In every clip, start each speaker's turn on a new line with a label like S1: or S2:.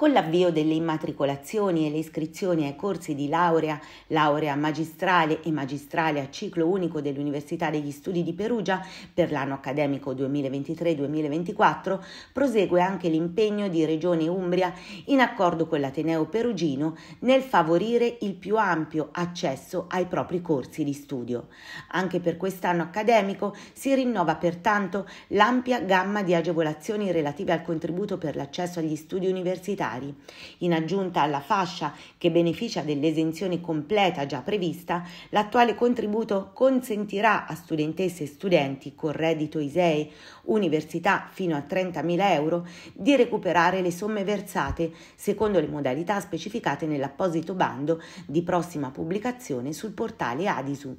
S1: Con l'avvio delle immatricolazioni e le iscrizioni ai corsi di laurea, laurea magistrale e magistrale a ciclo unico dell'Università degli Studi di Perugia per l'anno accademico 2023-2024, prosegue anche l'impegno di Regione Umbria in accordo con l'Ateneo Perugino nel favorire il più ampio accesso ai propri corsi di studio. Anche per quest'anno accademico si rinnova pertanto l'ampia gamma di agevolazioni relative al contributo per l'accesso agli studi universitari familiari. In aggiunta alla fascia che beneficia dell'esenzione completa già prevista, l'attuale contributo consentirà a studentesse e studenti con reddito ISEE, università fino a 30.000 euro, di recuperare le somme versate secondo le modalità specificate nell'apposito bando di prossima pubblicazione sul portale Adisu.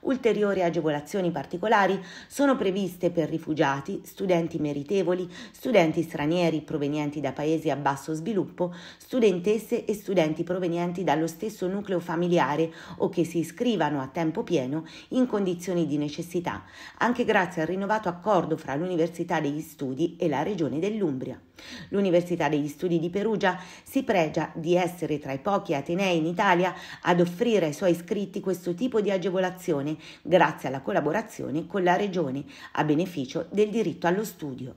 S1: Ulteriori agevolazioni particolari sono previste per rifugiati, studenti meritevoli, studenti stranieri provenienti da paesi a basso sviluppo, studentesse e studenti provenienti dallo stesso nucleo familiare o che si iscrivano a tempo pieno in condizioni di necessità, anche grazie al rinnovato accordo fra l'Università degli Studi e la Regione dell'Umbria. L'Università degli Studi di Perugia si pregia di essere tra i pochi atenei in Italia ad offrire ai suoi iscritti questo tipo di agevolazione grazie alla collaborazione con la Regione a beneficio del diritto allo studio.